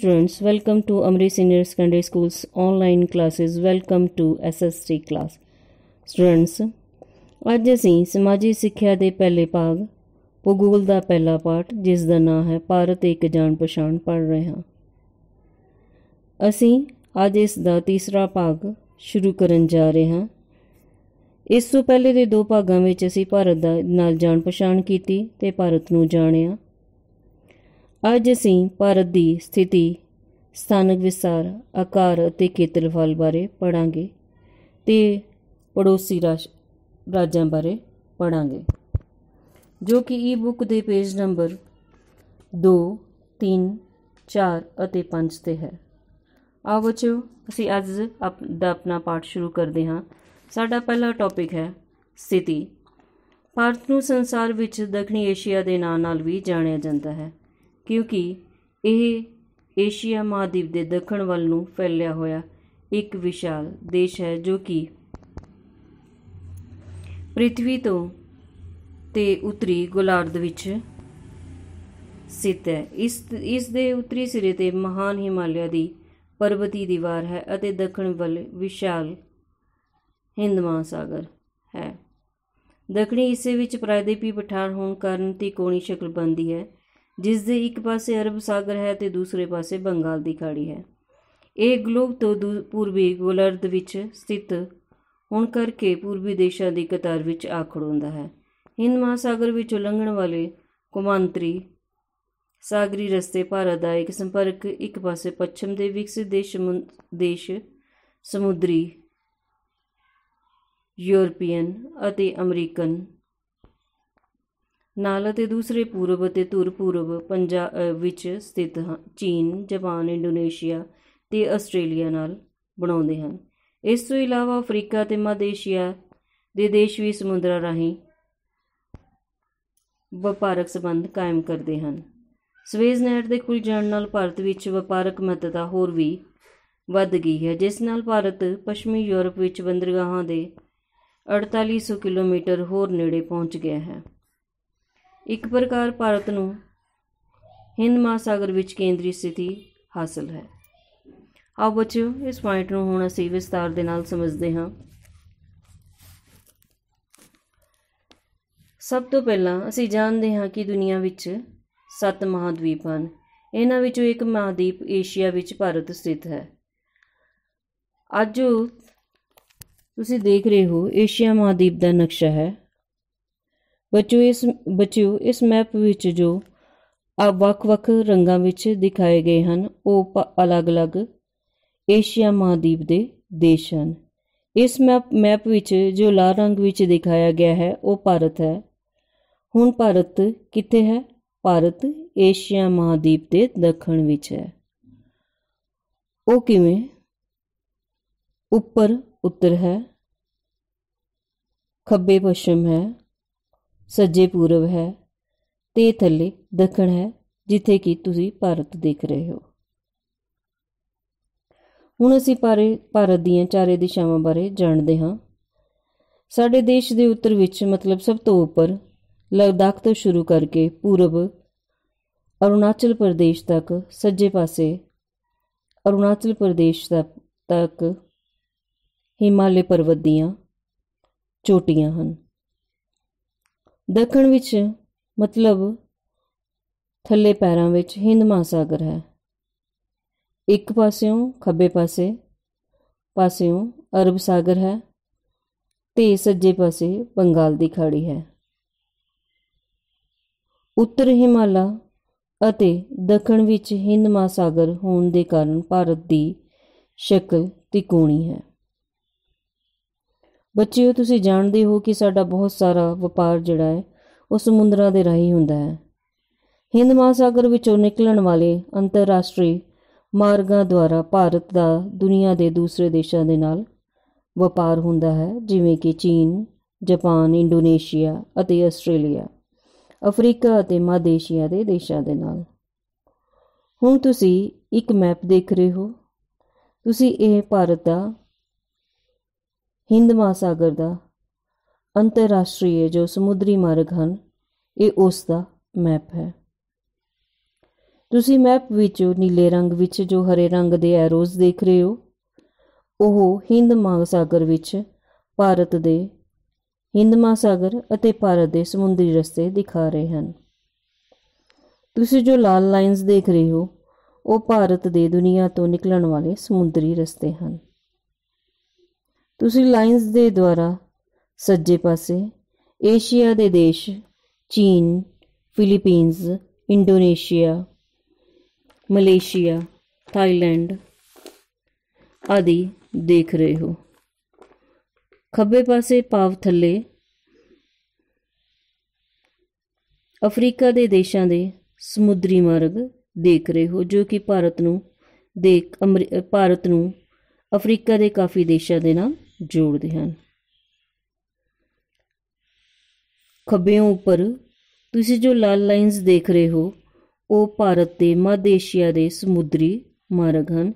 students, welcome to Amri Senior Secondary School's online classes. Welcome to SST class. Students, ਅੱਜ ਅਸੀਂ ਸਮਾਜੀ ਸਿੱਖਿਆ ਦੇ ਪਹਿਲੇ ਭਾਗ ਭੂਗੋਲ ਦਾ ਪਹਿਲਾ ਪਾਠ ਜਿਸ ਦਾ ਨਾਮ ਹੈ ਭਾਰਤ ਇੱਕ ਜਾਣ ਪਛਾਣ ਪੜ ਰਹੇ ਹਾਂ ਅਸੀਂ ਅੱਜ ਇਸ ਦਾ ਤੀਸਰਾ ਭਾਗ ਸ਼ੁਰੂ ਕਰਨ ਜਾ ਰਹੇ ਹਾਂ ਇਸ ਤੋਂ ਪਹਿਲੇ ਦੇ ਦੋ ਭਾਗਾਂ ਵਿੱਚ ਅਸੀਂ ਭਾਰਤ ਦਾ ਨਾਲ ਜਾਣ ਪਛਾਣ ਕੀਤੀ ਤੇ ਭਾਰਤ ਨੂੰ ਜਾਣਿਆ ਅੱਜ ਅਸੀਂ ਭਾਰਤ ਦੀ ਸਥਿਤੀ ਸਥਾਨਕ ਵਿਸਾਰ ਆਕਾਰ ਅਤੇ ਖੇਤਰਫਲ ਬਾਰੇ ਪੜਾਂਗੇ ਤੇ ਪੜੋਸੀ ਰਾਜਾਂ ਬਾਰੇ ਪੜਾਂਗੇ ਜੋ ਕਿ ਈ-ਬੁੱਕ ਦੇ ਪੇਜ ਨੰਬਰ 2 3 4 ਅਤੇ 5 ਤੇ ਹੈ ਆਓ ਬੱਚਿਓ ਅਸੀਂ ਅੱਜ ਦਾ ਆਪਣਾ ਪਾਠ ਸ਼ੁਰੂ ਕਰਦੇ ਹਾਂ ਸਾਡਾ ਪਹਿਲਾ ਟੌਪਿਕ ਹੈ ਸਥਿਤੀ ਭਾਰਤ ਨੂੰ ਸੰਸਾਰ ਵਿੱਚ ਦੱਖਣੀ ਏਸ਼ੀਆ ਦੇ ਨਾਂ ਨਾਲ ਵੀ ਜਾਣਿਆ ਜਾਂਦਾ ਹੈ ਕਿਉਂਕਿ ਇਹ ਏਸ਼ੀਆ ਮਹਾਦੀਪ ਦੇ ਦੱਖਣ ਵੱਲ ਨੂੰ ਫੈਲਿਆ ਹੋਇਆ ਇੱਕ ਵਿਸ਼ਾਲ ਦੇਸ਼ ਹੈ ਜੋ ਕਿ ਪ੍ਰithvi ਤੋਂ ਤੇ ਉੱਤਰੀ ਗੋਲਾਰਧ ਵਿੱਚ ਸਥਿਤ ਹੈ ਇਸ ਇਸ ਦੇ ਉੱਤਰੀ ਸਿਰੇ ਤੇ ਮਹਾਨ ਹਿਮਾਲਿਆ ਦੀ ਪਰਬਤੀ ਦੀਵਾਰ ਹੈ ਅਤੇ ਦੱਖਣ ਵੱਲ ਵਿਸ਼ਾਲ ਹਿੰਦ ਮਹਾਸਾਗਰ ਹੈ ਦੱਖਣੀ ਹਿੱਸੇ ਵਿੱਚ ਪ੍ਰਾਇਦੀਪੀ ਪਠਾਰ ਹੋਣ ਕਾਰਨ ਤਿਕੋਣੀ ਸ਼ਕਲ ਬਣਦੀ ਹੈ ਜਿਸ ਦੇ ਇੱਕ ਪਾਸੇ ਅਰਬ ਸਾਗਰ ਹੈ ਤੇ ਦੂਸਰੇ ਪਾਸੇ ਬੰਗਾਲ ਦੀ ਖਾੜੀ ਹੈ ਇਹ ਗਲੋਬ ਤੋਂ ਪੂਰਬੀ ਗੋਲਰਧ ਵਿੱਚ ਸਥਿਤ ਹੁਣ ਕਰਕੇ ਪੂਰਬੀ ਦੇਸ਼ਾਂ ਦੀ ਕਤਾਰ ਵਿੱਚ ਆ ਖੜੋਂਦਾ ਹੈ ਹਿੰਦ ਮਹਾਸਾਗਰ ਵਿੱਚ ਉਲੰਘਣ ਵਾਲੇ ਕੁਮਾਂਤਰੀ ਸਾਗਰੀ ਰਸਤੇ ਭਾਰਤ ਦਾ ਇੱਕ ਸੰਪਰਕ ਇੱਕ ਪਾਸੇ ਪੱਛਮ ਦੇ ਵਿਕਸਿਤ ਦੇਸ਼ ਦੇਸ਼ ਸਮੁੰਦਰੀ ਯੂਰਪੀਅਨ ਅਤੇ ਅਮਰੀਕਨ ਨਾਲ ਅਤੇ ਦੂਸਰੇ ਪੂਰਬ ਅਤੇ ਧੁਰ ਪੂਰਬ ਪੰਜਾ ਵਿੱਚ ਸਥਿਤ ਚੀਨ ਜਾਪਾਨ ਇੰਡੋਨੇਸ਼ੀਆ ਤੇ ਆਸਟ੍ਰੇਲੀਆ ਨਾਲ ਬਣਾਉਂਦੇ ਹਨ ਇਸ ਤੋਂ ਇਲਾਵਾ ਅਫਰੀਕਾ ਤੇ ਮਾਦੇਸ਼ੀਆ ਦੇ ਦੇਸ਼ ਵੀ ਸਮੁੰਦਰਾਂ ਰਾਹੀਂ ਵਪਾਰਕ ਸਬੰਧ ਕਾਇਮ ਕਰਦੇ ਹਨ ਸਵੇਜ਼ ਨੈਟ ਦੇ ਖੁੱਲ ਜਾਣ ਨਾਲ ਭਾਰਤ ਵਿੱਚ ਵਪਾਰਕ ਮਹੱਤਤਾ ਹੋਰ ਵੀ ਵੱਧ ਗਈ ਹੈ ਜਿਸ ਨਾਲ ਭਾਰਤ ਪੱਛਮੀ ਯੂਰਪ ਵਿੱਚ ਬੰਦਰਗਾਹਾਂ ਦੇ 4800 ਕਿਲੋਮੀਟਰ ਹੋਰ ਨੇੜੇ ਪਹੁੰਚ ਗਿਆ ਹੈ ਇੱਕ ਪ੍ਰਕਾਰ ਭਾਰਤ ਨੂੰ ਹਿੰਦ ਮਹਾਸਾਗਰ ਵਿੱਚ ਕੇਂਦਰੀ ਸਥਿਤੀ ਹਾਸਲ ਹੈ ਆਓ ਬੱਚਿਓ ਇਸ ਪੁਆਇੰਟ ਨੂੰ ਹੁਣ ਅਸੀਂ ਵਿਸਤਾਰ ਦੇ ਨਾਲ ਸਮਝਦੇ ਹਾਂ ਸਭ ਤੋਂ ਪਹਿਲਾਂ ਅਸੀਂ ਜਾਣਦੇ ਹਾਂ ਕਿ ਦੁਨੀਆ ਵਿੱਚ ਸੱਤ ਮਹਾਦੀਪ ਹਨ ਇਹਨਾਂ ਵਿੱਚੋਂ ਇੱਕ ਮਹਾਦੀਪ ਏਸ਼ੀਆ ਵਿੱਚ ਭਾਰਤ ਸਥਿਤ ਹੈ ਅੱਜ ਤੁਸੀਂ ਦੇਖ ਰਹੇ ਹੋ ਏਸ਼ੀਆ ਮਹਾਦੀਪ ਦਾ ਨਕਸ਼ਾ ਹੈ ਬੱਚਿਓ ਇਸ ਬੱਚਿਓ ਇਸ ਮੈਪ ਵਿੱਚ ਜੋ ਆ ਵੱਖ-ਵੱਖ ਰੰਗਾਂ ਵਿੱਚ ਦਿਖਾਏ ਗਏ ਹਨ ਉਹ ਅਲੱਗ-ਅਲੱਗ ਏਸ਼ੀਆ ਮਹਾਦੀਪ ਦੇ ਦੇਸ਼ ਹਨ ਇਸ ਮੈਪ ਮੈਪ ਵਿੱਚ ਜੋ ਲਾਲ ਰੰਗ ਵਿੱਚ ਦਿਖਾਇਆ ਗਿਆ ਹੈ ਉਹ ਭਾਰਤ ਹੈ ਹੁਣ ਭਾਰਤ ਕਿੱਥੇ ਹੈ ਭਾਰਤ ਏਸ਼ੀਆ ਮਹਾਦੀਪ ਦੇ ਦੱਖਣ ਵਿੱਚ ਹੈ ਉਹ ਕਿਵੇਂ ਉੱਪਰ ਉੱਤਰ ਹੈ ਖੱਬੇ ਪੱਛਮ ਹੈ ਸੱਜੇ ਪੂਰਬ ਹੈ ਤੇ ਥੱਲੇ ਦੱਖਣ ਹੈ ਜਿੱਥੇ ਕਿ ਤੁਸੀਂ ਭਾਰਤ ਦੇਖ ਰਹੇ ਹੋ ਹੁਣ ਅਸੀਂ ਪਾਰੇ ਭਾਰਤ ਦੀਆਂ ਚਾਰੇ ਦਿਸ਼ਾਵਾਂ ਬਾਰੇ ਜਾਣਦੇ ਹਾਂ ਸਾਡੇ ਦੇਸ਼ ਦੇ ਉੱਤਰ ਵਿੱਚ ਮਤਲਬ ਸਭ ਤੋਂ ਉੱਪਰ ਲਦਾਖ ਤੋਂ ਸ਼ੁਰੂ ਕਰਕੇ ਪੂਰਬ ਅਰੁਣਾਚਲ ਪ੍ਰਦੇਸ਼ ਤੱਕ ਸੱਜੇ ਪਾਸੇ ਅਰੁਣਾਚਲ ਪ੍ਰਦੇਸ਼ ਤੱਕ ਹਿਮਾਲੇ ਪਰਬਤ ਦੀਆਂ ਚੋਟੀਆਂ ਹਨ ਦੱਖਣ ਵਿੱਚ ਮਤਲਬ ਥੱਲੇ ਪੈਰਾਂ ਵਿੱਚ ਹਿੰਦ ਮਹਾਸਾਗਰ ਹੈ ਇੱਕ ਪਾਸਿਓਂ ਖੱਬੇ ਪਾਸੇ ਪਾਸਿਓਂ ਅਰਬ ਸਾਗਰ ਹੈ ਤੇ ਸੱਜੇ ਪਾਸੇ ਬੰਗਾਲ ਦੀ ਖਾੜੀ ਹੈ ਉੱਤਰ ਹਿਮਾਲਾ ਅਤੇ ਦੱਖਣ ਵਿੱਚ ਹਿੰਦ ਮਹਾਸਾਗਰ ਹੋਣ ਦੇ ਕਾਰਨ ਭਾਰਤ ਦੀ ਸ਼ਕਲ ਤਿਕੋਣੀ ਹੈ ਬੱਚਿਓ ਤੁਸੀਂ ਜਾਣਦੇ ਹੋ ਕਿ ਸਾਡਾ ਬਹੁਤ ਸਾਰਾ ਵਪਾਰ ਜਿਹੜਾ ਹੈ ਉਹ ਸਮੁੰਦਰਾਂ ਦੇ ਰਾਹੀਂ ਹੁੰਦਾ ਹੈ ਹਿੰਦ ਮਹਾਸਾਗਰ ਵਿੱਚੋਂ ਨਿਕਲਣ ਵਾਲੇ ਅੰਤਰਰਾਸ਼ਟਰੀ ਮਾਰਗਾਂ ਦੁਆਰਾ ਭਾਰਤ ਦਾ ਦੁਨੀਆ ਦੇ ਦੂਸਰੇ ਦੇਸ਼ਾਂ ਦੇ ਨਾਲ ਵਪਾਰ ਹੁੰਦਾ ਹੈ ਜਿਵੇਂ ਕਿ ਚੀਨ ਜਾਪਾਨ ਇੰਡੋਨੇਸ਼ੀਆ ਅਤੇ ਆਸਟ੍ਰੇਲੀਆ ਅਫਰੀਕਾ ਅਤੇ ਮਾਦੇਸ਼ੀਆ ਦੇ ਦੇਸ਼ਾਂ ਦੇ ਨਾਲ ਹੁਣ ਤੁਸੀਂ ਇੱਕ ਮੈਪ ਦੇਖ ਰਹੇ ਹੋ ਤੁਸੀਂ ਇਹ ਭਾਰਤ ਦਾ ਹਿੰਦ ਮਹਾਸਾਗਰ ਦਾ ਅੰਤਰਰਾਸ਼ਟਰੀ ਜੋ ਸਮੁੰਦਰੀ ਮਾਰਗ ਹਨ ਇਹ ਉਸ ਦਾ ਮੈਪ ਹੈ ਤੁਸੀਂ ਮੈਪ ਵਿੱਚ ਨੀਲੇ ਰੰਗ ਵਿੱਚ ਜੋ ਹਰੇ ਰੰਗ ਦੇ ਐਰੋਜ਼ ਦੇਖ ਰਹੇ ਹੋ ਉਹ ਹਿੰਦ ਮਹਾਸਾਗਰ ਵਿੱਚ ਭਾਰਤ ਦੇ ਹਿੰਦ ਮਹਾਸਾਗਰ ਅਤੇ ਭਾਰਤ ਦੇ ਸਮੁੰਦਰੀ ਰਸਤੇ ਦਿਖਾ ਰਹੇ ਹਨ ਤੁਸੀਂ ਜੋ ਲਾਲ ਲਾਈਨਸ ਦੇਖ ਰਹੇ ਹੋ ਉਹ ਭਾਰਤ ਦੇ ਦੁਨੀਆ ਤੋਂ ਨਿਕਲਣ ਵਾਲੇ ਸਮੁੰਦਰੀ ਰਸਤੇ ਹਨ ਤੁਸੀਂ ਲਾਈਨਸ ਦੇ ਦੁਆਰਾ ਸੱਜੇ ਪਾਸੇ ਏਸ਼ੀਆ ਦੇ ਦੇਸ਼ ਚੀਨ ਫਿਲੀਪੀਨਸ ਇੰਡੋਨੇਸ਼ੀਆ ਮਲੇਸ਼ੀਆ ਥਾਈਲੈਂਡ ਆਦਿ ਦੇਖ ਰਹੇ ਹੋ ਖੱਬੇ ਪਾਸੇ ਪਾਵ ਥੱਲੇ ਅਫਰੀਕਾ ਦੇ ਦੇਸ਼ਾਂ ਦੇ ਸਮੁੰਦਰੀ ਮਾਰਗ ਦੇਖ ਰਹੇ ਹੋ ਜੋ ਕਿ ਭਾਰਤ ਨੂੰ ਦੇਖ ਭਾਰਤ ਨੂੰ ਅਫਰੀਕਾ ਦੇ ਕਾਫੀ ਦੇਸ਼ਾਂ ਦੇ ਨਾਲ ਜੋੜਦੇ ਹਨ ਖੱਬੇ ਉੱਪਰ ਤੁਸੀਂ ਜੋ ਲਾਲ ਲਾਈਨਸ ਦੇਖ ਰਹੇ ਹੋ ਉਹ ਭਾਰਤ ਦੇ ਮੱਧ ਏਸ਼ੀਆ ਦੇ ਸਮੁੰਦਰੀ ਮਾਰਗ ਹਨ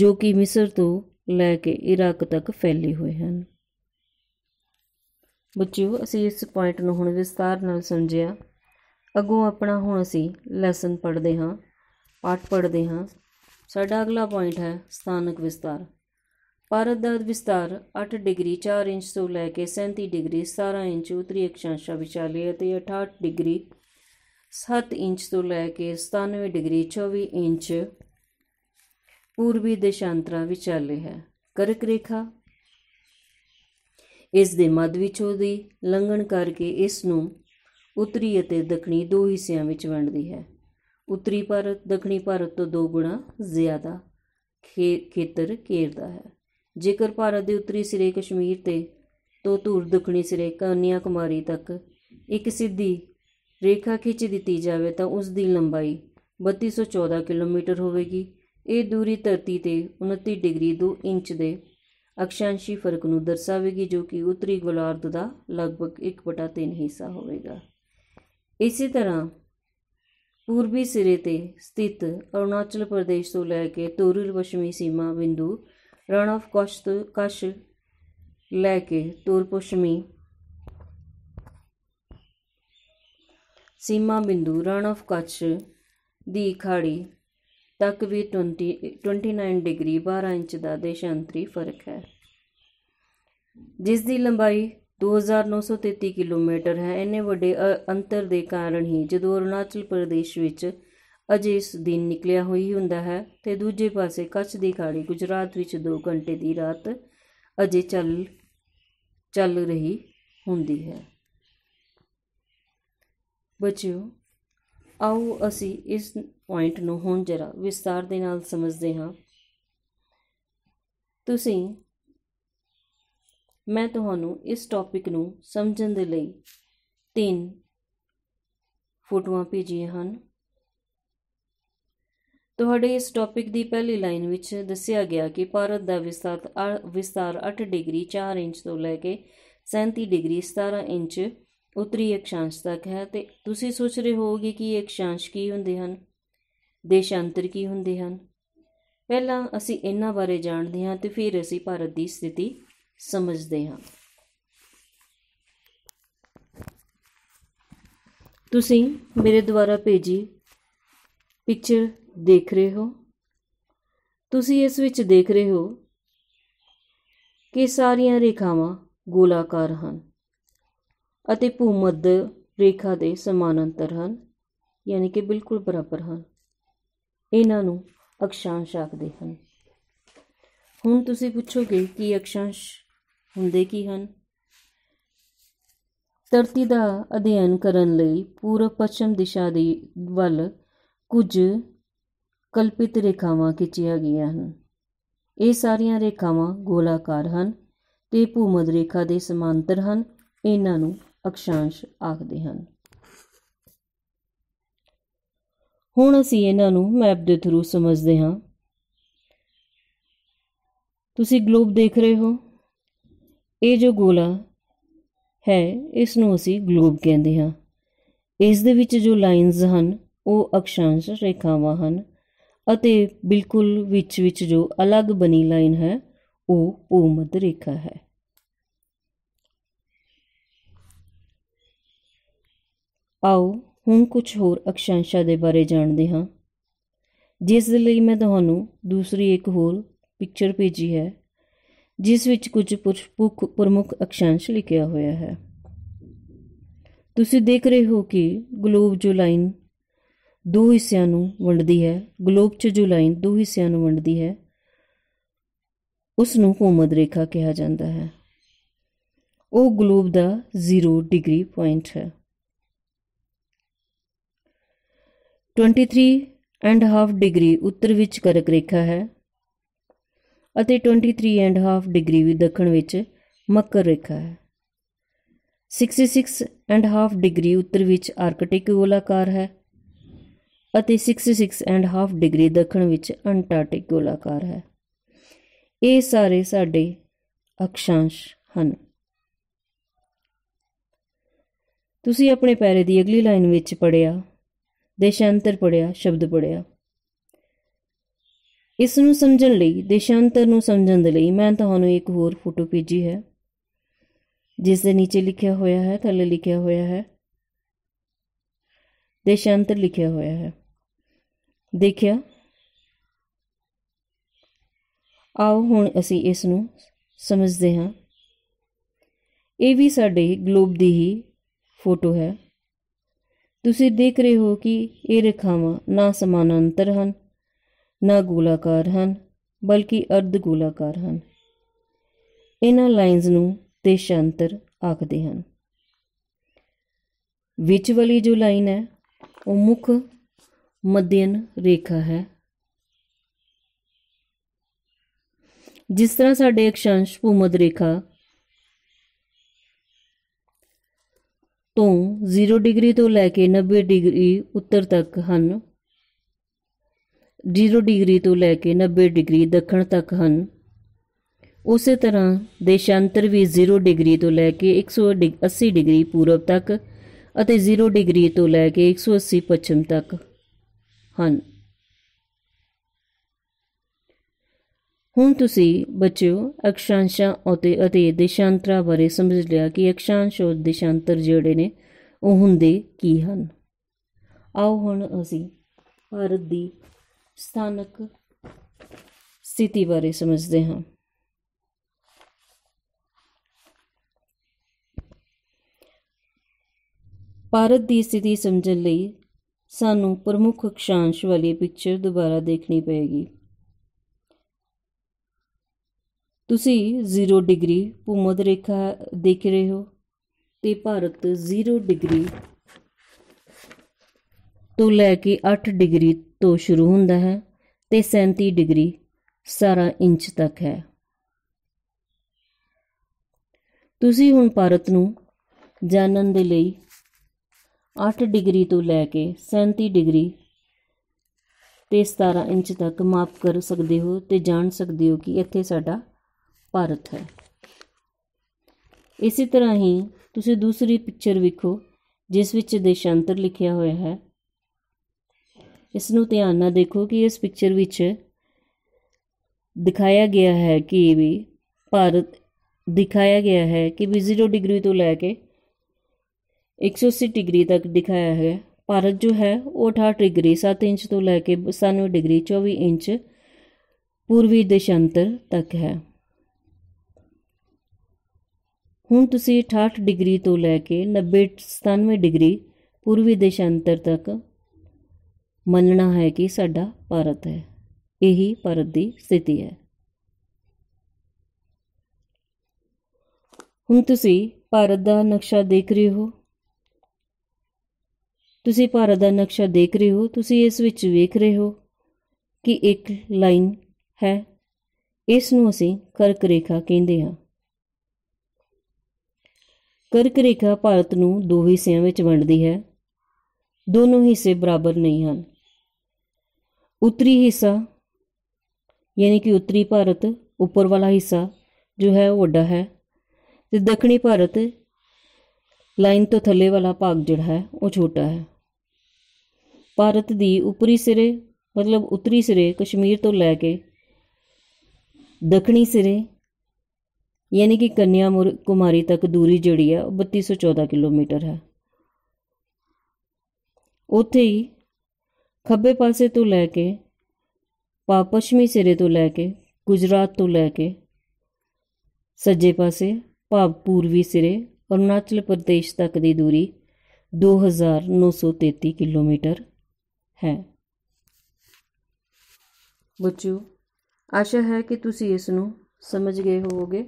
ਜੋ ਕਿ ਮਿਸਰ ਤੋਂ ਲੈ ਕੇ ਇਰਾਕ ਤੱਕ ਫੈਲੇ ਹੋਏ ਹਨ ਬੱਚਿਓ ਅਸੀਂ ਇਸ ਪੁਆਇੰਟ ਨੂੰ ਹੁਣ ਵਿਸਤਾਰ ਨਾਲ ਸਮਝਿਆ ਅੱਗੋਂ ਆਪਣਾ ਹੁਣ ਅਸੀਂ ਲੈਸਨ ਪੜ੍ਹਦੇ ਹਾਂ ਪਾਠ ਪੜ੍ਹਦੇ ਹਾਂ ਸਾਡਾ ਅਗਲਾ ਪੁਆਇੰਟ ਹੈ ਸਥਾਨਕ ਵਿਸਤਾਰ ਭਾਰਤ ਦਾ ਵਿਸਤਾਰ 8 ਡਿਗਰੀ 4 ਇੰਚ ਤੋਂ ਲੈ ਕੇ 37 ਡਿਗਰੀ 17 ਇੰਚ ਉੱਤਰੀ ਅਕਸ਼ਾਂਸ਼ਾ ਵਿਚਾਲੇ ਅਤੇ 68 ਡਿਗਰੀ 7 ਇੰਚ ਤੋਂ ਲੈ ਕੇ 97 ਡਿਗਰੀ 24 ਇੰਚ ਪੂਰਬੀ ਦੇਸ਼ਾਂਤਰਾ ਵਿਚਾਲੇ ਹੈ ਕਰਕ ਰੇਖਾ ਇਸ ਦੇ ਮੱਧ ਵਿੱਚੋਂ ਦੀ ਲੰਘਣ ਕਰਕੇ ਇਸ ਨੂੰ ਉੱਤਰੀ ਅਤੇ ਦੱਖਣੀ ਦੋ ਹਿੱਸਿਆਂ ਵਿੱਚ ਵੰਡਦੀ ਹੈ ਉੱਤਰੀ ਭਾਰਤ ਦੱਖਣੀ ਭਾਰਤ ਤੋਂ ਦੋ ਗੁਣਾ ਜ਼ਿਆਦਾ ਖੇਤਰ ਘੇਰਦਾ ਹੈ ਜੇਕਰ ਭਾਰਤ ਦੇ ਉੱਤਰੀ ਸਿਰੇ ਕਸ਼ਮੀਰ ਤੇ ਤੋਂ ਧੂਰ ਦੱਖਣੀ ਸਿਰੇ ਕੰਨਿਆ ਕੁਮਾਰੀ ਤੱਕ ਇੱਕ ਸਿੱਧੀ ਰੇਖਾ ਖਿੱਚ ਦਿੱਤੀ ਜਾਵੇ ਤਾਂ ਉਸ ਦੀ ਲੰਬਾਈ 3214 ਕਿਲੋਮੀਟਰ ਹੋਵੇਗੀ ਇਹ ਦੂਰੀ ਧਰਤੀ ਤੇ 29 ਡਿਗਰੀ 2 ਇੰਚ ਦੇ ਅਕਸ਼ਾਂਸ਼ੀ ਫਰਕ ਨੂੰ ਦਰਸਾਵੇਗੀ ਜੋ ਕਿ ਉੱਤਰੀ ਗੋਲਾਰਧ ਦਾ ਲਗਭਗ 1/3 ਹਿੱਸਾ ਹੋਵੇਗਾ ਇਸੇ ਤਰ੍ਹਾਂ ਪੂਰਬੀ ਸਿਰੇ ਤੇ ਸਥਿਤ ਅਰੁਣਾਚਲ ਪ੍ਰਦੇਸ਼ ਤੋਂ ਲੈ ਕੇ ਤੋਰੁਲ ਵਸ਼ਮੀ ਸੀਮਾ ਬਿੰਦੂ ਰਣ ਆਫ ਕਸ਼ਤ ਕਸ਼ ਲੈ ਕੇ ਤੁਰ ਪੁਸ਼ਮੀ ਸੀਮਾ ਬਿੰਦੂ ਰਣ ਆਫ ਕਸ਼ ਦੀ ਖਾੜੀ ਤੱਕ ਵੀ 20 29 ਡਿਗਰੀ 12 ਇੰਚ ਦਾ ਦੇਸ਼ਾਂਤਰੀ ਫਰਕ ਹੈ ਜਿਸ ਦੀ ਲੰਬਾਈ 2933 ਕਿਲੋਮੀਟਰ ਹੈ ਇੰਨੇ ਵੱਡੇ ਅੰਤਰ ਦੇ ਕਾਰਨ ਹੀ ਜਦੋਂ ਅਰੁਣਾਚਲ ਪ੍ਰਦੇਸ਼ ਵਿੱਚ ਅਜੇ ਇਸ ਦਿਨ ਨਿਕਲਿਆ ਹੋਈ ਹੁੰਦਾ ਹੈ ਤੇ ਦੂਜੇ ਪਾਸੇ ਕੱਚ ਦੀ ਖਾੜੀ ਗੁਜਰਾਤ ਵਿੱਚ 2 ਘੰਟੇ ਦੀ ਰਾਤ ਅਜੇ ਚੱਲ ਚੱਲ ਰਹੀ ਹੁੰਦੀ ਹੈ ਬੱਚਿਓ ਆਓ ਅਸੀਂ ਇਸ ਪੁਆਇੰਟ ਨੂੰ ਹੁਣ ਜਰਾ ਵਿਸਤਾਰ ਦੇ ਨਾਲ ਸਮਝਦੇ ਹਾਂ ਤੁਸੀਂ ਮੈਂ ਤੁਹਾਨੂੰ ਇਸ ਟੌਪਿਕ ਨੂੰ ਸਮਝਣ ਦੇ ਲਈ ਤਿੰਨ ਫੋਟੋਆਂ ਭੇਜੀਆਂ ਹਨ ਤੁਹਾਡੇ ਇਸ ਟੌਪਿਕ ਦੀ ਪਹਿਲੀ ਲਾਈਨ ਵਿੱਚ ਦੱਸਿਆ ਗਿਆ ਕਿ ਭਾਰਤ ਦਾ ਵਿਸਤਾਰ ਵਿਸਤਾਰ 8 ਡਿਗਰੀ 4 ਇੰਚ ਤੋਂ ਲੈ ਕੇ 37 ਡਿਗਰੀ 17 ਇੰਚ ਉੱਤਰੀ ਅਕਸ਼ਾਂਸ਼ ਤੱਕ ਹੈ ਤੇ ਤੁਸੀਂ ਸੋਚ ਰਹੇ ਹੋਵੋਗੇ ਕਿ ਇਹ ਅਕਸ਼ਾਂਸ਼ ਕੀ ਹੁੰਦੇ ਹਨ ਦੇਸ਼ਾਂਤਰ ਕੀ ਹੁੰਦੇ ਹਨ ਪਹਿਲਾਂ ਅਸੀਂ ਇਹਨਾਂ ਬਾਰੇ ਜਾਣਦੇ ਹਾਂ ਤੇ ਫਿਰ ਅਸੀਂ ਭਾਰਤ ਦੀ ਸਥਿਤੀ ਸਮਝਦੇ ਹਾਂ ਤੁਸੀਂ ਮੇਰੇ ਦੁਆਰਾ ਭੇਜੀ ਪਿਕਚਰ ਦੇਖ ਰਹੇ ਹੋ ਤੁਸੀਂ ਇਸ ਵਿੱਚ ਦੇਖ ਰਹੇ ਹੋ ਕਿ ਸਾਰੀਆਂ ਰੇਖਾਵਾਂ ਗੋਲਾਕਾਰ ਹਨ ਅਤੇ ਭੂਮੱਧ ਰੇਖਾ ਦੇ ਸਮਾਨਾਂਤਰ ਹਨ ਯਾਨੀ ਕਿ ਬਿਲਕੁਲ ਬਰਾਬਰ ਹਨ ਇਹਨਾਂ ਨੂੰ ਅਕਸ਼ਾਂਸ਼ ਆਖਦੇ ਹਨ ਹੁਣ ਤੁਸੀਂ ਪੁੱਛੋਗੇ ਕਿ ਅਕਸ਼ਾਂਸ਼ ਹੁੰਦੇ ਕੀ ਹਨ ਧਰਤੀ ਦਾ ਅਧਿਐਨ ਕਰਨ ਲਈ ਪੂਰਬ ਪੱਛਮ ਦਿਸ਼ਾ ਦੇ ਵੱਲ ਕੁਝ ਕਲਪਿਤ ਰੇਖਾਵਾਂ ਖਿੱਚੀਆਂ ਗਈਆਂ ਹਨ ਇਹ ਸਾਰੀਆਂ ਰੇਖਾਵਾਂ ਗੋਲਾਕਾਰ ਹਨ ਤੇ ਭੂਮਧ ਰੇਖਾ ਦੇ ਸਮਾਂਤਰ ਹਨ ਇਹਨਾਂ ਨੂੰ ਅਕਸ਼ਾਂਸ਼ ਆਖਦੇ ਹਨ ਹੁਣ ਅਸੀਂ ਇਹਨਾਂ ਨੂੰ ਮੈਪ ਦੇ ਥਰੂ ਸਮਝਦੇ ਹਾਂ ਤੁਸੀਂ ਗਲੋਬ ਦੇਖ ਰਹੇ ਹੋ ਇਹ ਜੋ ਗੋਲਾ ਹੈ ਇਸ ਨੂੰ ਅਸੀਂ ਗਲੋਬ ਕਹਿੰਦੇ ਹਾਂ ਇਸ ਦੇ ਵਿੱਚ ਜੋ ਲਾਈਨਸ ਹਨ ਉਹ ਅਕਸ਼ਾਂਸ਼ ਰੇਖਾਵਾਂ ਹਨ ਅਤੇ ਬਿਲਕੁਲ ਵਿੱਚ ਵਿੱਚ ਜੋ ਅਲੱਗ ਬਣੀ ਲਾਈਨ ਹੈ ਉਹ ਭੂਮਧ ਰੇਖਾ ਹੈ ਆਓ ਹੁਣ ਕੁਝ ਹੋਰ ਅਕਸ਼ਾਂਸ਼ਾਂ ਦੇ ਬਾਰੇ ਜਾਣਦੇ ਹਾਂ ਜਿਸ ਦੇ ਲਈ ਮੈਂ ਤੁਹਾਨੂੰ ਦੂਸਰੀ ਇੱਕ ਹੋਰ ਪਿਕਚਰ ਭੇਜੀ ਹੈ ਜਿਸ ਵਿੱਚ ਕੁਝ ਪ੍ਰਮੁੱਖ ਅਕਸ਼ਾਂਸ਼ ਲਿਖਿਆ ਹੋਇਆ ਹੈ ਤੁਸੀਂ ਦੇਖ ਰਹੇ ਹੋ ਕਿ ਗਲੋਬ ਜੋ ਲਾਈਨ ਦੋ ਹਿੱਸਿਆਂ ਨੂੰ ਵੰਡਦੀ ਹੈ ਗਲੋਬ 'ਚ ਜੋ ਲਾਈਨ ਦੋ ਹਿੱਸਿਆਂ ਨੂੰ ਵੰਡਦੀ ਹੈ ਉਸ ਨੂੰ ਭੂਮਧ ਰੇਖਾ ਕਿਹਾ ਜਾਂਦਾ ਹੈ ਉਹ ਗਲੋਬ ਦਾ 0 ਡਿਗਰੀ ਪੁਆਇੰਟ ਹੈ 23 ਐਂਡ ਹਾਫ ਡਿਗਰੀ ਉੱਤਰ ਵਿੱਚ ਕਰਕ ਰੇਖਾ ਹੈ ਅਤੇ 23 ਐਂਡ ਹਾਫ ਡਿਗਰੀ ਵੀ ਦੱਖਣ ਵਿੱਚ ਮਕਰ ਰੇਖਾ ਹੈ 66 ਐਂਡ ਹਾਫ ਡਿਗਰੀ ਉੱਤਰ ਵਿੱਚ ਆਰਕਟਿਕ ਗੋਲਾਕਾਰ ਹੈ ਅਤੇ 66 ਹਾਫ ਡਿਗਰੀ ਦੱਖਣ ਵਿੱਚ ਅੰਟਾਰਕਟਿਕ ਗੋਲਾਕਾਰ ਹੈ ਇਹ ਸਾਰੇ ਸਾਡੇ ਅਕਸ਼ਾਂਸ਼ ਹਨ ਤੁਸੀਂ ਆਪਣੇ ਪੈਰੇ ਦੀ ਅਗਲੀ ਲਾਈਨ ਵਿੱਚ ਪੜਿਆ ਦੇਸ਼ਾਂਤਰ ਪੜਿਆ ਸ਼ਬਦ ਪੜਿਆ ਇਸ ਨੂੰ ਸਮਝਣ ਲਈ ਦੇਸ਼ਾਂਤਰ ਨੂੰ ਸਮਝਣ ਦੇ ਲਈ ਮੈਂ ਤੁਹਾਨੂੰ ਇੱਕ ਹੋਰ ਫੋਟੋ ਭੇਜੀ ਹੈ ਜਿਸ ਦੇ ਨੀਚੇ ਲਿਖਿਆ ਹੋਇਆ ਹੈ ਥੱਲੇ ਲਿਖਿਆ ਹੋਇਆ ਹੈ ਦੇਸ਼ਾਂਤਰ ਲਿਖਿਆ ਹੋਇਆ ਹੈ ਦੇਖਿਆ ਆਓ ਹੁਣ ਅਸੀਂ ਇਸ ਨੂੰ ਸਮਝਦੇ ਹਾਂ ਇਹ ਵੀ ਸਾਡੇ ਗਲੋਬ ਦੀ ਹੀ ਫੋਟੋ ਹੈ ਤੁਸੀਂ ਦੇਖ ਰਹੇ ਹੋ ਕਿ ਇਹ ਰੇਖਾਵਾਂ ਨਾ ਸਮਾਨਾਂਤਰ ਹਨ ਨਾ ਗੋਲਾਕਾਰ ਹਨ ਬਲਕਿ ਅਰਧ ਗੋਲਾਕਾਰ ਹਨ ਇਹਨਾਂ ਲਾਈਨਸ ਨੂੰ ਦੇਸ਼ਾਂਤਰ ਆਖਦੇ ਹਨ ਵਿੱਚ ਵਾਲੀ ਜੋ ਲਾਈਨ ਹੈ ਉਹ ਮੁੱਖ ਮਧਿਅਨ ਰੇਖਾ ਹੈ ਜਿਸ ਤਰ੍ਹਾਂ ਸਾਡੇ ਅਕਸ਼ਾਂਸ਼ ਭੂਮਧ ਰੇਖਾ ਤੋਂ 0 ਡਿਗਰੀ ਤੋਂ ਲੈ ਕੇ 90 ਡਿਗਰੀ ਉੱਤਰ ਤੱਕ ਹਨ 0 ਡਿਗਰੀ ਤੋਂ ਲੈ ਕੇ 90 ਡਿਗਰੀ ਦੱਖਣ ਤੱਕ ਹਨ ਉਸੇ ਤਰ੍ਹਾਂ ਦੇਸ਼ਾਂਤਰ ਵੀ 0 ਡਿਗਰੀ ਤੋਂ ਲੈ ਕੇ 180 ਡਿਗਰੀ ਪੂਰਬ ਤੱਕ ਅਤੇ 0 ਡਿਗਰੀ ਤੋਂ ਲੈ ਕੇ 180 ਪੱਛਮ ਤੱਕ ਹਨ ਹੁਣ ਤੁਸੀਂ ਬੱਚਿਓ ਅਕਸ਼ਾਂਸ਼ਾਂ ਅਤੇ ਅਤੇ ਦੇਸ਼ਾਂਤਰਾਂ ਬਾਰੇ ਸਮਝ ਲਿਆ ਕਿ ਅਕਸ਼ਾਂਸ਼ ਉਹ ਦੇਸ਼ਾਂਤਰ ਜਿਹੜੇ ਨੇ ਉਹ ਹੁੰਦੇ ਕੀ ਹਨ ਆਓ ਹੁਣ ਅਸੀਂ ਭਾਰਤ ਦੀ ਸਥਾਨਕ ਸਥਿਤੀ ਬਾਰੇ ਸਮਝਦੇ ਹਾਂ ਭਾਰਤ ਦੀ ਸਥਿਤੀ ਸਮਝਣ ਲਈ ਸਾਨੂੰ ਪ੍ਰਮੁੱਖ ਅਕਸ਼ਾਂਸ਼ ਵਾਲੀ ਪਿਕਚਰ ਦੁਬਾਰਾ ਦੇਖਣੀ ਪਏਗੀ ਤੁਸੀਂ 0 ਡਿਗਰੀ ਭੂਮਧ ਰੇਖਾ ਦੇਖ ਰਹੇ ਹੋ ਤੇ ਭਾਰਤ 0 ਡਿਗਰੀ ਤੋਂ ਲੈ ਕੇ 8 ਡਿਗਰੀ ਤੋਂ ਸ਼ੁਰੂ ਹੁੰਦਾ ਹੈ ਤੇ 37 ਡਿਗਰੀ 17 ਇੰਚ ਤੱਕ ਹੈ ਤੁਸੀਂ ਹੁਣ ਭਾਰਤ ਨੂੰ ਜਾਣਨ ਦੇ ਲਈ 8 ਡਿਗਰੀ ਤੋਂ ਲੈ ਕੇ 37 ਡਿਗਰੀ ਤੇ 17 ਇੰਚ ਤੱਕ ਮਾਪ ਕਰ ਸਕਦੇ ਹੋ ਤੇ ਜਾਣ ਸਕਦੇ ਹੋ ਕਿ ਇੱਥੇ ਸਾਡਾ ਭਾਰਤ ਹੈ ਇਸੇ ਤਰ੍ਹਾਂ ਹੀ ਤੁਸੀਂ ਦੂਸਰੀ ਪਿਕਚਰ ਵੇਖੋ ਜਿਸ ਵਿੱਚ ਦੇਸ਼ਾਂਤਰ ਲਿਖਿਆ ਹੋਇਆ ਹੈ ਇਸ ਨੂੰ ਧਿਆਨ ਨਾਲ ਦੇਖੋ ਕਿ ਇਸ ਪਿਕਚਰ ਵਿੱਚ ਦਿਖਾਇਆ ਗਿਆ ਹੈ ਕਿ ਵੀ ਭਾਰਤ ਦਿਖਾਇਆ ਗਿਆ ਹੈ ਕਿ 0 ਡਿਗਰੀ ਤੋਂ ਲੈ ਕੇ 180 ਡਿਗਰੀ ਤੱਕ ਦਿਖਾਇਆ ਹੈ ਭਾਰਤ ਜੋ ਹੈ ਉਹ 68 ਡਿਗਰੀ 7 ਇੰਚ ਤੋਂ ਲੈ ਕੇ 92 ਡਿਗਰੀ 24 ਇੰਚ ਪੂਰਬੀ ਦਿਸ਼ਾਂਤਰ ਤੱਕ ਹੈ ਹੁਣ ਤੁਸੀਂ 68 ਡਿਗਰੀ ਤੋਂ ਲੈ ਕੇ 90 97 ਡਿਗਰੀ ਪੂਰਬੀ ਦਿਸ਼ਾਂਤਰ ਤੱਕ ਮੰਨਣਾ ਹੈ ਕਿ ਸਾਡਾ ਭਾਰਤ ਹੈ ਇਹੀ ਭਾਰਤ ਦੀ ਸਥਿਤੀ ਹੈ ਹੁਣ ਤੁਸੀਂ ਭਾਰਤ ਦਾ ਨਕਸ਼ਾ ਦੇਖ ਰਹੇ ਹੋ ਤੁਸੀਂ ਭਾਰਤ ਦਾ ਨਕਸ਼ਾ ਦੇਖ ਰਹੇ ਹੋ ਤੁਸੀਂ ਇਸ ਵਿੱਚ ਵੇਖ ਰਹੇ ਹੋ ਕਿ ਇੱਕ ਲਾਈਨ ਹੈ ਇਸ ਨੂੰ ਅਸੀਂ ਕਰਕ ਰੇਖਾ ਕਹਿੰਦੇ ਹਾਂ ਕਰਕ ਰੇਖਾ ਭਾਰਤ ਨੂੰ ਦੋ ਹਿੱਸਿਆਂ ਵਿੱਚ ਵੰਡਦੀ ਹੈ ਦੋਨੋਂ ਹਿੱਸੇ ਬਰਾਬਰ ਨਹੀਂ ਹਨ ਉੱਤਰੀ ਹਿੱਸਾ ਯਾਨੀ ਕਿ ਉੱਤਰੀ ਭਾਰਤ ਉੱਪਰ ਵਾਲਾ ਹਿੱਸਾ ਜੋ ਹੈ ਉਹ ਵੱਡਾ ਹੈ ਤੇ ਦੱਖਣੀ ਭਾਰਤ ਲਾਈਨ ਤੋਂ ਥੱਲੇ ਵਾਲਾ ਭਾਗ ਜਿਹੜਾ ਹੈ ਉਹ ਛੋਟਾ ਹੈ ਭਾਰਤ ਦੀ ਉੱਪਰੀ ਸਿਰੇ ਮਤਲਬ ਉੱਤਰੀ ਸਿਰੇ ਕਸ਼ਮੀਰ ਤੋਂ ਲੈ ਕੇ ਦੱਖਣੀ ਸਿਰੇ ਯਾਨੀ ਕਿ ਕੰਨਿਆ ਕੁਮਾਰੀ ਤੱਕ ਦੂਰੀ ਜਿਹੜੀ ਹੈ ਉਹ 3214 ਕਿਲੋਮੀਟਰ ਹੈ ਉੱਥੇ ਹੀ ਖੱਬੇ ਪਾਸੇ ਤੋਂ ਲੈ ਕੇ ਪਾ ਪੱਛਮੀ ਸਿਰੇ ਤੋਂ ਲੈ ਕੇ ਗੁਜਰਾਤ ਤੋਂ ਲੈ ਕੇ ਸੱਜੇ ਪਾਸੇ ਭਾਵ ਪੂਰਬੀ ਸਿਰੇ ਅਰੁਣਾਚਲ ਪ੍ਰਦੇਸ਼ ਤੱਕ ਦੀ ਦੂਰੀ 2933 ਕਿਲੋਮੀਟਰ ਹੈ ਬੱਚੋ ਆਸ਼ਾ ਹੈ ਕਿ ਤੁਸੀਂ ਇਸ ਨੂੰ ਸਮਝ ਗਏ ਹੋਵੋਗੇ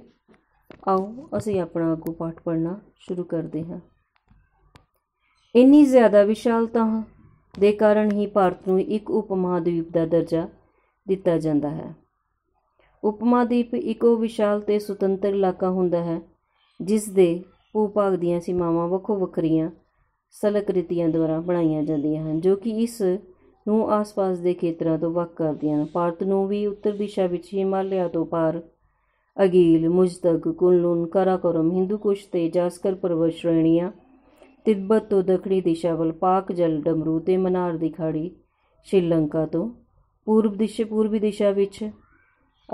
ਆਓ ਅਸੀਂ ਆਪਣਾ ਅਗੋ ਪਾਠ ਪੜਨਾ ਸ਼ੁਰੂ ਕਰਦੇ ਹਾਂ ਇੰਨੀ ਜ਼ਿਆਦਾ ਵਿਸ਼ਾਲਤਾ ਦੇ ਕਾਰਨ ਹੀ ਭਾਰਤ ਨੂੰ ਇੱਕ ਉਪਮਹਾਦੀਪ ਦਾ ਦਰਜਾ ਦਿੱਤਾ ਜਾਂਦਾ ਹੈ ਉਪਮਹਾਦੀਪ ਇੱਕੋ ਵਿਸ਼ਾਲ ਤੇ ਸੁਤੰਤਰ ਇਲਾਕਾ ਹੁੰਦਾ ਹੈ ਜਿਸ ਦੇ ਉਹ ਭਾਗ ਦੀਆਂ ਸੀਮਾਵਾਂ ਵੱਖੋ ਵੱਖਰੀਆਂ ਸਲਕ੍ਰਿਤੀਆਂ ਦੁਆਰਾ ਬਣਾਈਆਂ ਜਾਂਦੀਆਂ ਹਨ ਜੋ ਕਿ ਇਸ ਨੂੰ ਆਸ-ਪਾਸ ਦੇ ਖੇਤਰਾਂ ਤੋਂ ਵੱਖ ਕਰਦੀਆਂ ਹਨ ਭਾਰਤ ਨੂੰ ਵੀ ਉੱਤਰ ਦਿਸ਼ਾ ਵਿੱਚ ਹਿਮਾਲਿਆ ਤੋਂ ਪਾਰ ਅਗੀਲ ਮੁਜਤਗ ਕਰਾਕਰਮ ਹਿੰਦੂ ਹਿੰਦੂਕੁਸ਼ ਤੇ ਜਾਸਕਰ ਪਰਵਤ ਸ਼੍ਰੇਣੀਆਂ ਤਿੱਬਤ ਤੋਂ ਦੱਖਣੀ ਦਿਸ਼ਾ ਵੱਲ ਪਾਕ ਜਲ ਡਮਰੂ ਤੇ ਮਨਾਰ ਦੀ ਖਾੜੀ ਸ਼੍ਰੀਲੰਕਾ ਤੋਂ ਪੂਰਬ ਦਿਸ਼ਾ ਪੂਰਬੀ ਦਿਸ਼ਾ ਵਿੱਚ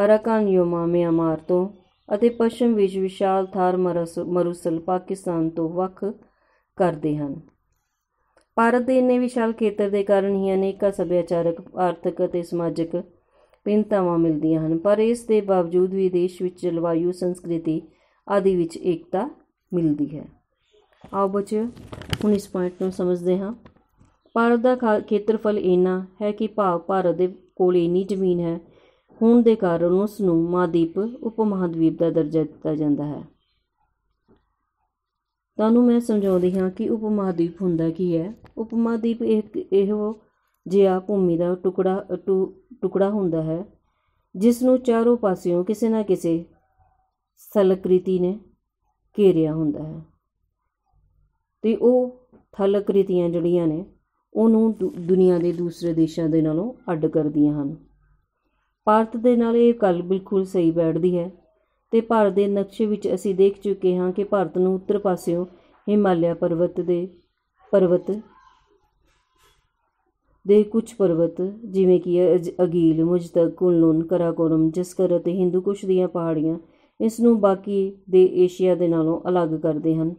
ਅਰਾਕਾਨ ਯੋਮਾ ਮਿਆਂਮਾਰ ਤੋਂ ਅਤੇ ਪੱਛਮ ਵਿੱਚ ਵਿਸ਼ਾਲ ਥਾਰ ਮਰੂਸਲ ਪਾਕਿਸਤਾਨ ਤੋਂ ਵੱਖ ਕਰਦੇ ਹਨ ਭਾਰਤ ਦੇ ਇੰਨੇ ਵਿਸ਼ਾਲ ਖੇਤਰ ਦੇ ਕਾਰਨ ਹੀ ਅਨੇਕਾਂ ਸੱਭਿਆਚਾਰਕ ਆਰਥਿਕ ਅਤੇ ਸਮਾਜਿਕ ਪਿੰਤਾਵਾਂ ਮਿਲਦੀਆਂ ਹਨ ਪਰ ਇਸ ਦੇ ਬਾਵਜੂਦ ਵੀ ਦੇਸ਼ ਵਿੱਚ ਜਲਵਾਯੂ ਸੰਸਕ੍ਰਿਤੀ ਆਦਿ ਵਿੱਚ ਏਕਤਾ ਮਿਲਦੀ ਹੈ ਆਓ ਬੱਚੇ ਹੁਣ ਇਸ ਪੁਆਇੰਟ ਨੂੰ ਸਮਝਦੇ ਹਾਂ ਭਾਰਤ ਦਾ ਖੇਤਰਫਲ ਇੰਨਾ ਹੈ ਕਿ ਭਾਵ ਭਾਰਤ ਦੇ ਕੋਲ ਇੰਨੀ ਜ਼ਮੀਨ ਹੈ ਹੋਣ ਦੇ ਕਾਰਨ ਉਸ ਨੂੰ ਮਹਾਦੀਪ ਉਪਮਹਾਦੀਪ ਦਾ ਦਰਜਾ ਦਿੱਤਾ ਜਾਂਦਾ ਹੈ ਤੁਹਾਨੂੰ ਮੈਂ ਸਮਝਾਉਂਦੀ ਹਾਂ ਕਿ ਉਪਮਹਾਦੀਪ ਹੁੰਦਾ ਕੀ ਹੈ ਉਪਮਹਾਦੀਪ ਇੱਕ ਇਹੋ ਜਿਹਾ ਭੂਮੀ ਦਾ ਟੁਕੜਾ ਟੁਕੜਾ ਹੁੰਦਾ ਹੈ ਜਿਸ ਨੂੰ ਚਾਰੋਂ ਪਾਸਿਓਂ ਕਿਸੇ ਨਾ ਕਿਸੇ ਸਲਕ੍ਰਿਤੀ ਨੇ ਘੇਰਿਆ ਹੁੰਦਾ ਹੈ ਤੇ ਉਹ ਥਲਕ੍ਰਿਤੀਆਂ ਜਿਹੜੀਆਂ ਨੇ ਉਹਨੂੰ ਦੁਨੀਆ ਦੇ ਦੂਸਰੇ ਦੇਸ਼ਾਂ ਦੇ ਨਾਲੋਂ ਅੱਡ ਕਰਦੀਆਂ ਹਨ ਭਾਰਤ ਦੇ ਨਾਲ ਇਹ ਗੱਲ ਬਿਲਕੁਲ ਸਹੀ ਬੈਠਦੀ ਹੈ ਤੇ ਭਾਰਤ ਦੇ ਨਕਸ਼ੇ ਵਿੱਚ ਅਸੀਂ ਦੇਖ ਚੁੱਕੇ ਹਾਂ ਕਿ ਭਾਰਤ ਨੂੰ ਉੱਤਰ ਪਾਸਿਓਂ ਹਿਮਾਲਿਆ ਪਰਬਤ ਦੇ ਪਰਬਤ ਦੇ ਕੁਝ ਪਰਬਤ ਜਿਵੇਂ ਕਿ ਅਗੀਲ ਮੁਜਤਕ ਕੁਨਲੂਨ ਕਰਾਕੋਰਮ ਜਸਕਰ ਅਤੇ ਕੁਸ਼ ਦੀਆਂ ਪਹਾੜੀਆਂ ਇਸ ਨੂੰ ਬਾਕੀ ਦੇ ਏਸ਼ੀਆ ਦੇ ਨਾਲੋਂ ਅਲੱਗ ਕਰਦੇ ਹਨ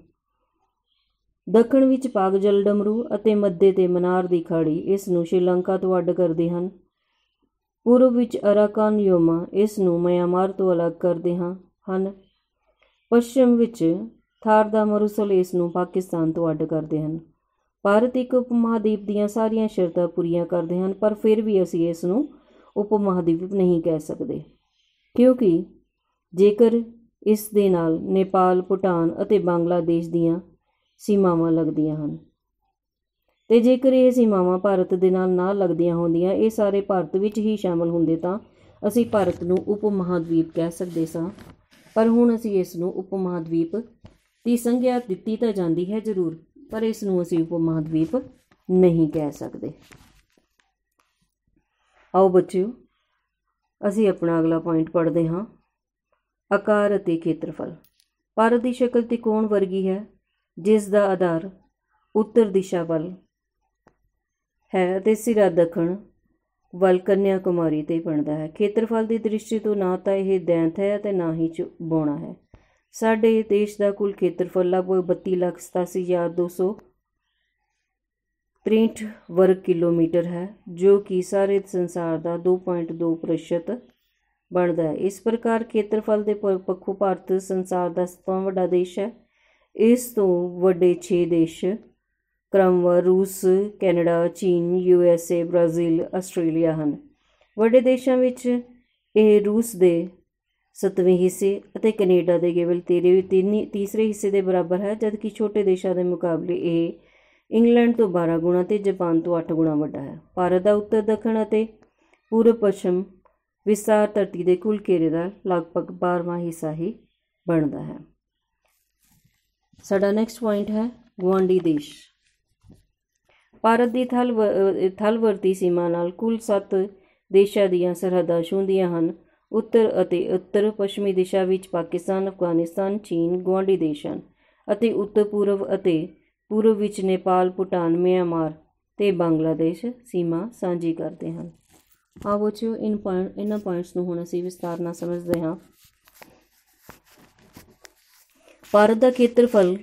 ਦੱਖਣ ਵਿੱਚ ਪਾਗਜਲ ਡਮਰੂ ਅਤੇ ਮੱਧੇ ਤੇ ਮਨਾਰ ਦੀ ਖਾੜੀ ਇਸ ਨੂੰ ਸ਼੍ਰੀਲੰਕਾ ਤੋਂ ਅੱਡ ਕਰਦੇ ਹਨ ਪੂਰਬ ਵਿੱਚ ਅਰਾਕਾਨ ਯੋਮਾ ਇਸ ਨੂੰ ਮਿਆਂਮਾਰ ਤੋਂ ਅਲੱਗ ਕਰਦੇ ਹਾਂ ਹਨ ਪੱਛਮ ਵਿੱਚ ਥਾਰ ਦਾ ਮਰੂਸਲ ਇਸ ਨੂੰ ਪਾਕਿਸਤਾਨ ਤੋਂ ਅੱਡ ਕਰਦੇ ਹਨ ਭਾਰਤ ਇੱਕ ਉਪਮਹਾਦੀਪ ਦੀਆਂ ਸਾਰੀਆਂ ਸ਼ਰਤਾਂ ਪੂਰੀਆਂ ਕਰਦੇ ਹਨ ਪਰ ਫਿਰ ਵੀ ਅਸੀਂ ਇਸ ਨੂੰ ਉਪਮਹਾਦੀਪ ਨਹੀਂ ਕਹਿ ਸਕਦੇ ਕਿਉਂਕਿ ਜੇਕਰ ਇਸ ਦੇ ਨਾਲ ਨੇਪਾਲ ਭੂਟਾਨ ਅਤੇ ਬੰਗਲਾਦੇਸ਼ ਦੀਆਂ ਸੀਮਾਵਾਂ ਲੱਗਦੀਆਂ ਹਨ ਤੇ ਜੇਕਰ ਇਹ ਸੀਮਾਵਾਂ ਭਾਰਤ ਦੇ ਨਾਲ ਨਾ ਲੱਗਦੀਆਂ ਹੁੰਦੀਆਂ ਇਹ ਸਾਰੇ ਭਾਰਤ ਵਿੱਚ ਹੀ ਸ਼ਾਮਲ ਹੁੰਦੇ ਤਾਂ ਅਸੀਂ ਭਾਰਤ ਨੂੰ ਉਪ ਕਹਿ ਸਕਦੇ ਸਾਂ ਪਰ ਹੁਣ ਅਸੀਂ ਇਸ ਨੂੰ ਉਪ ਦੀ ਸੰਗਿਆ ਦਿੱਤੀ ਤਾਂ ਜਾਂਦੀ ਹੈ ਜ਼ਰੂਰ ਪਰ ਇਸ ਨੂੰ ਅਸੀਂ ਉਪ ਨਹੀਂ ਕਹਿ ਸਕਦੇ ਆਓ ਬੱਚਿਓ ਅਸੀਂ ਆਪਣਾ ਅਗਲਾ ਪੁਆਇੰਟ ਪੜ੍ਹਦੇ ਹਾਂ ਆਕਾਰ ਅਤੇ ਖੇਤਰਫਲ ਭਾਰਤ ਦੀ ਸ਼ਕਲ ਤਿਕੋਣ ਵਰਗੀ ਹੈ ਜਿਸ ਦਾ ਆਧਾਰ ਉੱਤਰ ਦਿਸ਼ਾ ਵੱਲ ਹੈ ਤੇ ਸਿਰਾ ਦੱਖਣ ਵੱਲ ਕੰਨਿਆ ਕੁਮਾਰੀ ਤੇ ਬਣਦਾ ਹੈ ਖੇਤਰਫਲ ਦੀ ਦ੍ਰਿਸ਼ਟੀ ਤੋਂ ਨਾ ਤਾਂ ਇਹ ਦੈਂਤ ਹੈ ਤੇ ਨਾ ਹੀ ਬੋਣਾ ਹੈ ਸਾਡੇ ਦੇਸ਼ ਦਾ ਕੁੱਲ ਖੇਤਰਫਲ ਲਗਭਗ 32 ਲੱਖ 87200 ਵਰਗ ਕਿਲੋਮੀਟਰ ਹੈ ਜੋ ਕਿ ਸਾਰੇ ਸੰਸਾਰ ਦਾ 2.2% ਬਣਦਾ ਹੈ ਇਸ ਪ੍ਰਕਾਰ ਖੇਤਰਫਲ ਦੇ ਪੱਖੋਂ ਭਾਰਤ ਸੰਸਾਰ ਦਾ ਸਭ ਤੋਂ ਵੱਡਾ ਦੇਸ਼ ਹੈ ਇਸ ਤੋਂ ਵੱਡੇ 6 ਦੇਸ਼ ਕ੍ਰਮਵਾਰ ਰੂਸ ਕੈਨੇਡਾ ਚੀਨ U S A Brazil Australia ਹਨ ਵੱਡੇ ਦੇਸ਼ਾਂ ਵਿੱਚ ਇਹ ਰੂਸ ਦੇ 7ਵੇਂ ਹਿੱਸੇ ਅਤੇ ਕੈਨੇਡਾ ਦੇ ਕੇਵਲ 13ਵੇਂ ਤੀਸਰੇ ਹਿੱਸੇ ਦੇ ਬਰਾਬਰ ਹੈ ਜਦਕਿ ਛੋਟੇ ਦੇਸ਼ਾਂ ਦੇ ਮੁਕਾਬਲੇ ਇਹ ਇੰਗਲੈਂਡ ਤੋਂ 12 ਗੁਣਾ ਤੇ ਜਾਪਾਨ ਤੋਂ 8 ਗੁਣਾ ਵੱਡਾ ਹੈ ਭਾਰਤ ਦਾ ਉੱਤਰ ਦੱਖਣ ਅਤੇ ਪੂਰਬ ਪੱਛਮ ਵਿਸਾਰ ਧਰਤੀ ਦੇ ਕੁੱਲ ਘੇਰੇ ਦਾ ਲਗਭਗ 12ਵਾਂ ਹਿੱਸਾ ਹੀ ਬਣਦਾ ਹੈ ਸਾਡਾ ਨੈਕਸਟ ਪੁਆਇੰਟ ਹੈ ਗਵਾਂਡੀ ਦੇਸ਼ ਭਾਰਤ ਦੀ ਥਲ ਥਲਵਰਤੀ ਸੀਮਾ ਨਾਲ ਕੁੱਲ 7 ਦੇਸ਼ਾਂ ਦੀਆਂ ਸਰਹੱਦਾਂ ਛੂੰਹਦੀਆਂ ਹਨ ਉੱਤਰ ਅਤੇ ਉੱਤਰ ਪੱਛਮੀ ਦਿਸ਼ਾ ਵਿੱਚ ਪਾਕਿਸਤਾਨ ਅਫਗਾਨਿਸਤਾਨ ਚੀਨ ਗੁਆਂਢੀ ਦੇਸ਼ ਹਨ ਅਤੇ ਉੱਤਰ ਪੂਰਬ ਅਤੇ ਪੂਰਬ ਵਿੱਚ ਨੇਪਾਲ ਭੂਟਾਨ ਮਿਆਂਮਾਰ ਤੇ ਬੰਗਲਾਦੇਸ਼ ਸੀਮਾ ਸਾਂਝੀ ਕਰਦੇ ਹਨ ਆਵੋ ਚੋ ਇਨ ਪੁਆਇੰਟ ਇਨ ਪੁਆਇੰਟਸ ਨੂੰ ਹੁਣ ਅਸੀਂ ਵਿਸਤਾਰ ਨਾਲ ਸਮਝਦੇ ਹਾਂ ਭਾਰਤ ਦਾ ਖੇਤਰਫਲ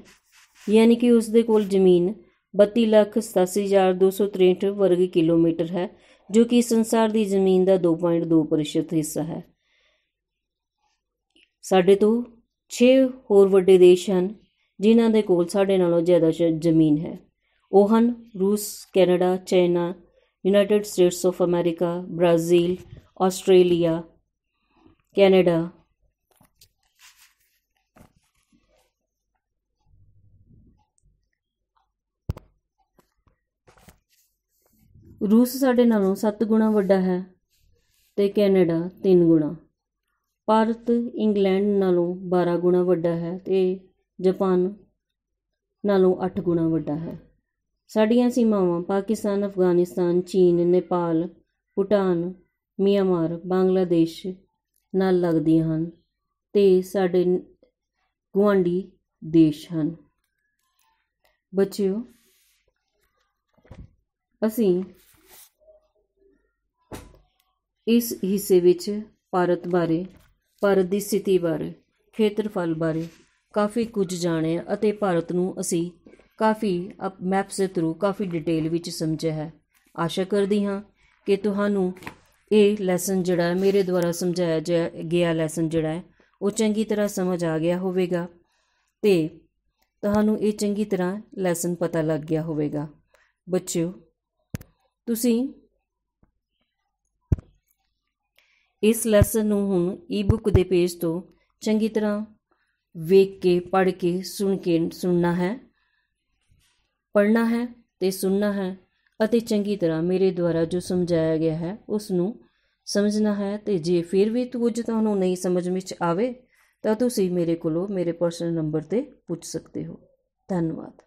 ਯਾਨੀ ਕਿ ਉਸ ਦੇ ਕੋਲ ਜ਼ਮੀਨ 32 ਲੱਖ 87263 ਵਰਗ ਕਿਲੋਮੀਟਰ ਹੈ ਜੋ ਕਿ ਸੰਸਾਰ ਦੀ ਜ਼ਮੀਨ ਦਾ 2.2% ਹਿੱਸਾ ਹੈ ਸਾਡੇ ਤੋਂ 6 ਹੋਰ ਵੱਡੇ ਦੇਸ਼ ਹਨ ਜਿਨ੍ਹਾਂ ਦੇ ਕੋਲ ਸਾਡੇ ਨਾਲੋਂ ਜ਼ਿਆਦਾ ਜ਼ਮੀਨ ਹੈ ਉਹ ਹਨ ਰੂਸ Canada China United States of America Brazil Australia Canada ਰੂਸ ਸਾਡੇ ਨਾਲੋਂ 7 ਗੁਣਾ ਵੱਡਾ ਹੈ ਤੇ ਕੈਨੇਡਾ 3 ਗੁਣਾ ਭਾਰਤ ਇੰਗਲੈਂਡ ਨਾਲੋਂ 12 ਗੁਣਾ ਵੱਡਾ ਹੈ ਤੇ ਜਾਪਾਨ ਨਾਲੋਂ 8 ਗੁਣਾ ਵੱਡਾ ਹੈ ਸਾਡੀਆਂ ਸੀਮਾਵਾਂ ਪਾਕਿਸਤਾਨ ਅਫਗਾਨਿਸਤਾਨ ਚੀਨ ਨੇਪਾਲ ਭੂਟਾਨ ਮਿਆਂਮਾਰ ਬੰਗਲਾਦੇਸ਼ ਨਾਲ ਲੱਗਦੀਆਂ ਹਨ ਤੇ ਸਾਡੇ ਗੁਆਂਢੀ ਦੇਸ਼ ਹਨ ਬੱਚਿਓ ਅਸੀਂ ਇਸ ਹਿੱਸੇ ਵਿੱਚ ਭਾਰਤ ਬਾਰੇ ਭਾਰਤ ਦੀ ਸਥਿਤੀ ਬਾਰੇ ਖੇਤਰਫਲ ਬਾਰੇ ਕਾਫੀ ਕੁਝ ਜਾਣਿਆ ਅਤੇ ਭਾਰਤ ਨੂੰ ਅਸੀਂ ਕਾਫੀ ਮੈਪਸ ਦੇ ਥਰੂ ਕਾਫੀ ਡਿਟੇਲ ਵਿੱਚ ਸਮਝਿਆ ਹੈ ਆਸ਼ਾ ਕਰਦੀ ਹਾਂ ਕਿ ਤੁਹਾਨੂੰ ਇਹ ਲੈਸਨ ਜਿਹੜਾ ਮੇਰੇ ਦੁਆਰਾ ਸਮਝਾਇਆ ਗਿਆ ਲੈਸਨ ਜਿਹੜਾ ਹੈ ਉਹ ਚੰਗੀ ਤਰ੍ਹਾਂ ਸਮਝ ਆ ਗਿਆ ਹੋਵੇਗਾ ਤੇ ਤੁਹਾਨੂੰ ਇਹ ਚੰਗੀ ਤਰ੍ਹਾਂ ਲੈਸਨ ਪਤਾ ਲੱਗ ਗਿਆ ਹੋਵੇਗਾ ਬੱਚਿਓ ਤੁਸੀਂ ਇਸ ਲੈਸਨ ਨੂੰ ਹੁਣ ਈ-ਬੁੱਕ ਦੇ ਪੇਜ ਤੋਂ ਚੰਗੀ ਤਰ੍ਹਾਂ ਵੇਖ ਕੇ ਪੜ੍ਹ ਕੇ ਸੁਣ ਕੇ ਸੁਣਨਾ ਹੈ ਪੜ੍ਹਨਾ ਹੈ ਤੇ ਸੁਣਨਾ ਹੈ ਅਤੇ ਚੰਗੀ ਤਰ੍ਹਾਂ ਮੇਰੇ ਦੁਆਰਾ ਜੋ ਸਮਝਾਇਆ ਗਿਆ ਹੈ ਉਸ ਨੂੰ ਸਮਝਣਾ ਹੈ ਤੇ ਜੇ ਫਿਰ ਵੀ ਤੁਝ ਤੁਹਾਨੂੰ ਨਹੀਂ ਸਮਝ ਵਿੱਚ ਆਵੇ ਤਾਂ ਤੁਸੀਂ ਮੇਰੇ ਕੋਲੋਂ ਮੇਰੇ ਪਰਸਨਲ ਨੰਬਰ ਤੇ ਪੁੱਛ ਸਕਦੇ ਹੋ ਧੰਨਵਾਦ